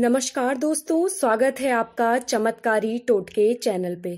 नमस्कार दोस्तों स्वागत है आपका चमत्कारी टोटके चैनल पे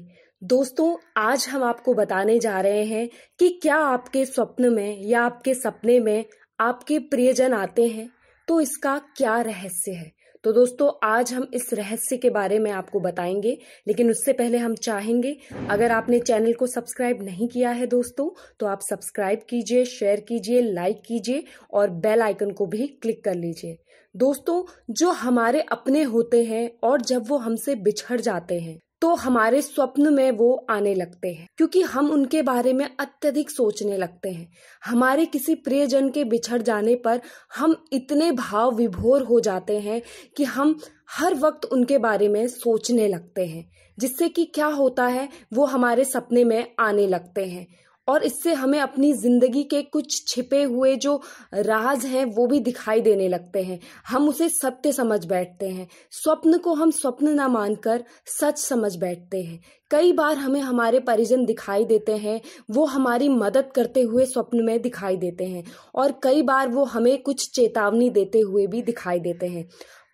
दोस्तों आज हम आपको बताने जा रहे हैं कि क्या आपके स्वप्न में या आपके सपने में आपके प्रियजन आते हैं तो इसका क्या रहस्य है तो दोस्तों आज हम इस रहस्य के बारे में आपको बताएंगे लेकिन उससे पहले हम चाहेंगे अगर आपने चैनल को सब्सक्राइब नहीं किया है दोस्तों तो आप सब्सक्राइब कीजिए शेयर कीजिए लाइक कीजिए और बेल आइकन को भी क्लिक कर लीजिए दोस्तों जो हमारे अपने होते हैं और जब वो हमसे बिछड़ जाते हैं तो हमारे स्वप्न में वो आने लगते हैं क्योंकि हम उनके बारे में अत्यधिक सोचने लगते हैं हमारे किसी प्रियजन के बिछड़ जाने पर हम इतने भाव विभोर हो जाते हैं कि हम हर वक्त उनके बारे में सोचने लगते हैं जिससे कि क्या होता है वो हमारे सपने में आने लगते हैं और इससे हमें अपनी ज़िंदगी के कुछ छिपे हुए जो राज हैं वो भी दिखाई देने लगते हैं हम उसे सत्य समझ बैठते हैं स्वप्न को हम स्वप्न ना मानकर सच समझ बैठते हैं कई बार हमें हमारे परिजन दिखाई देते हैं वो हमारी मदद करते हुए स्वप्न में दिखाई देते हैं और कई बार वो हमें कुछ चेतावनी देते हुए भी दिखाई देते हैं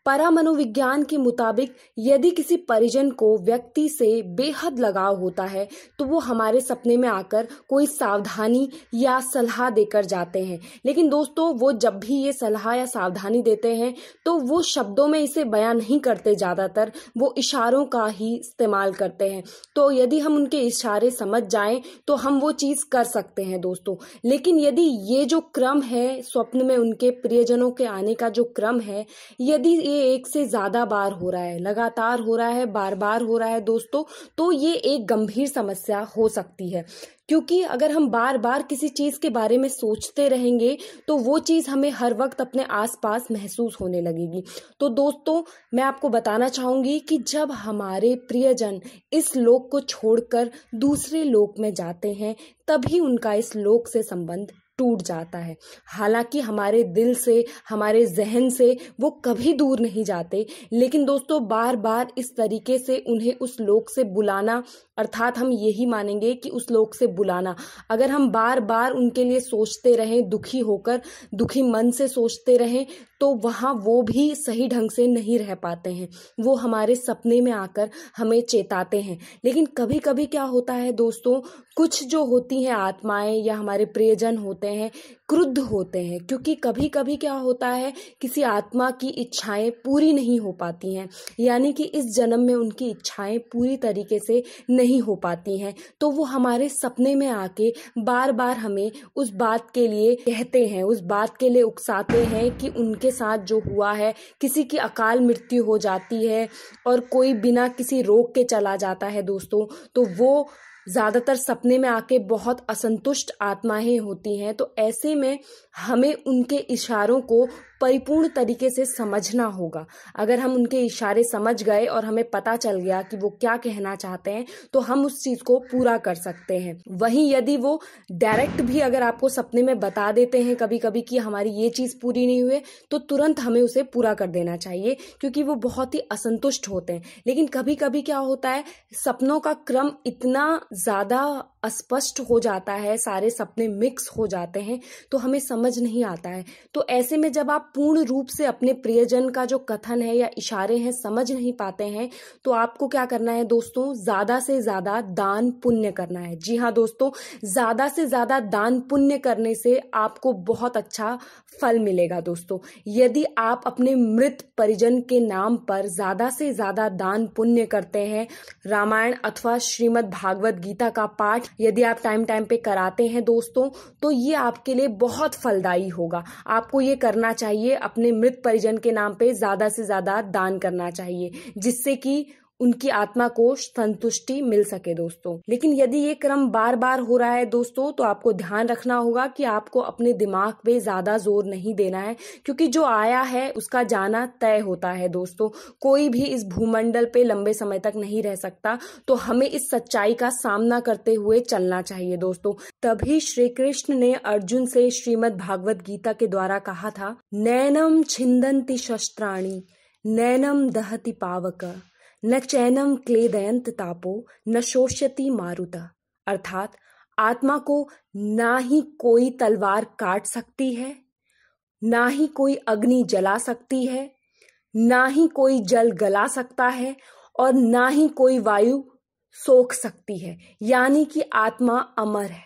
परामनोविज्ञान के मुताबिक यदि किसी परिजन को व्यक्ति से बेहद लगाव होता है तो वो हमारे सपने में आकर कोई सावधानी या सलाह देकर जाते हैं लेकिन दोस्तों वो जब भी ये सलाह या सावधानी देते हैं तो वो शब्दों में इसे बयां नहीं करते ज़्यादातर वो इशारों का ही इस्तेमाल करते हैं तो यदि हम उनके इशारे समझ जाएं तो हम वो चीज़ कर सकते हैं दोस्तों लेकिन यदि ये जो क्रम है स्वप्न में उनके प्रियजनों के आने का जो क्रम है यदि ये एक से ज्यादा बार हो रहा है लगातार हो रहा है बार बार हो रहा है दोस्तों तो ये एक गंभीर समस्या हो सकती है क्योंकि अगर हम बार बार किसी चीज़ के बारे में सोचते रहेंगे तो वो चीज़ हमें हर वक्त अपने आसपास महसूस होने लगेगी तो दोस्तों मैं आपको बताना चाहूंगी कि जब हमारे प्रियजन इस लोक को छोड़कर दूसरे लोक में जाते हैं तभी उनका इस लोक से संबंध टूट जाता है हालांकि हमारे दिल से हमारे जहन से वो कभी दूर नहीं जाते लेकिन दोस्तों बार बार इस तरीके से उन्हें उस लोक से बुलाना अर्थात हम यही मानेंगे कि उस लोक से बुलाना अगर हम बार बार उनके लिए सोचते रहें दुखी होकर दुखी मन से सोचते रहें तो वहाँ वो भी सही ढंग से नहीं रह पाते हैं वो हमारे सपने में आकर हमें चेताते हैं लेकिन कभी कभी क्या होता है दोस्तों कुछ जो होती हैं आत्माएं या हमारे प्रियजन होते हैं क्रुद्ध होते हैं क्योंकि कभी कभी क्या होता है किसी आत्मा की इच्छाएं पूरी नहीं हो पाती हैं यानी कि इस जन्म में उनकी इच्छाएं पूरी तरीके से नहीं हो पाती हैं तो वो हमारे सपने में आके बार बार हमें उस बात के लिए कहते हैं उस बात के लिए उकसाते हैं कि उनके के साथ जो हुआ है किसी की अकाल मृत्यु हो जाती है और कोई बिना किसी रोग के चला जाता है दोस्तों तो वो ज़्यादातर सपने में आके बहुत असंतुष्ट आत्माएं होती हैं तो ऐसे में हमें उनके इशारों को परिपूर्ण तरीके से समझना होगा अगर हम उनके इशारे समझ गए और हमें पता चल गया कि वो क्या कहना चाहते हैं तो हम उस चीज को पूरा कर सकते हैं वहीं यदि वो डायरेक्ट भी अगर आपको सपने में बता देते हैं कभी कभी कि हमारी ये चीज पूरी नहीं हुई तो तुरंत हमें उसे पूरा कर देना चाहिए क्योंकि वो बहुत ही असंतुष्ट होते हैं लेकिन कभी कभी क्या होता है सपनों का क्रम इतना ज़्यादा अस्पष्ट हो जाता है सारे सपने मिक्स हो जाते हैं तो हमें समझ नहीं आता है तो ऐसे में जब आप पूर्ण रूप से अपने प्रियजन का जो कथन है या इशारे हैं समझ नहीं पाते हैं तो आपको क्या करना है दोस्तों ज्यादा से ज्यादा दान पुण्य करना है जी हाँ दोस्तों ज्यादा से ज्यादा दान पुण्य करने से आपको बहुत अच्छा फल मिलेगा दोस्तों यदि आप अपने मृत परिजन के नाम पर ज्यादा से ज्यादा दान पुण्य करते हैं रामायण अथवा श्रीमद भागवत गीता का पाठ यदि आप टाइम टाइम पे कराते हैं दोस्तों तो ये आपके लिए बहुत फलदायी होगा आपको ये करना चाहिए अपने मृत परिजन के नाम पे ज़्यादा से ज़्यादा दान करना चाहिए जिससे कि उनकी आत्मा को संतुष्टि मिल सके दोस्तों लेकिन यदि ये क्रम बार बार हो रहा है दोस्तों तो आपको ध्यान रखना होगा कि आपको अपने दिमाग पे ज्यादा जोर नहीं देना है क्योंकि जो आया है उसका जाना तय होता है दोस्तों कोई भी इस भूमंडल पे लंबे समय तक नहीं रह सकता तो हमें इस सच्चाई का सामना करते हुए चलना चाहिए दोस्तों तभी श्री कृष्ण ने अर्जुन से श्रीमद भागवत गीता के द्वारा कहा था नैनम छिंदंती शस्त्राणी नैनम दहति पावक न चैनम क्लेदयंत तापो न शोष्यति मारुता अर्थात आत्मा को ना ही कोई तलवार काट सकती है ना ही कोई अग्नि जला सकती है ना ही कोई जल गला सकता है और ना ही कोई वायु सोख सकती है यानी कि आत्मा अमर है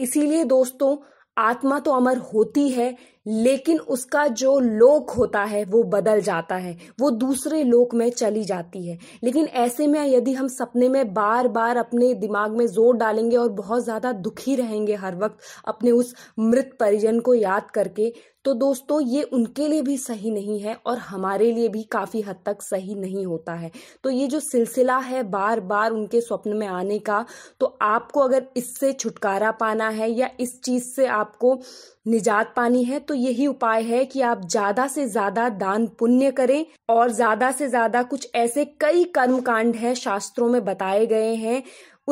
इसीलिए दोस्तों आत्मा तो अमर होती है लेकिन उसका जो लोक होता है वो बदल जाता है वो दूसरे लोक में चली जाती है लेकिन ऐसे में यदि हम सपने में बार बार अपने दिमाग में जोर डालेंगे और बहुत ज़्यादा दुखी रहेंगे हर वक्त अपने उस मृत परिजन को याद करके तो दोस्तों ये उनके लिए भी सही नहीं है और हमारे लिए भी काफ़ी हद तक सही नहीं होता है तो ये जो सिलसिला है बार बार उनके स्वप्न में आने का तो आपको अगर इससे छुटकारा पाना है या इस चीज़ से आपको निजात पानी है तो तो यही उपाय है कि आप ज्यादा से ज्यादा दान पुण्य करें और ज्यादा से ज्यादा कुछ ऐसे कई कर्म कांड है शास्त्रों में बताए गए हैं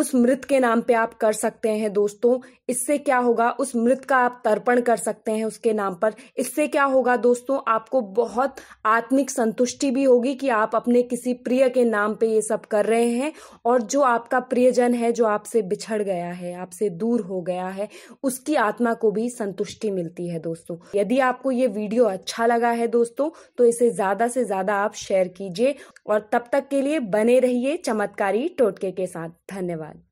उस मृत के नाम पे आप कर सकते हैं दोस्तों इससे क्या होगा उस मृत का आप तर्पण कर सकते हैं उसके नाम पर इससे क्या होगा दोस्तों आपको बहुत आत्मिक संतुष्टि भी होगी कि आप अपने किसी प्रिय के नाम पे ये सब कर रहे हैं और जो आपका प्रियजन है जो आपसे बिछड़ गया है आपसे दूर हो गया है उसकी आत्मा को भी संतुष्टि मिलती है दोस्तों यदि आपको ये वीडियो अच्छा लगा है दोस्तों तो इसे ज्यादा से ज्यादा आप शेयर कीजिए और तब तक के लिए बने रहिए चमत्कारी टोटके के साथ धन्यवाद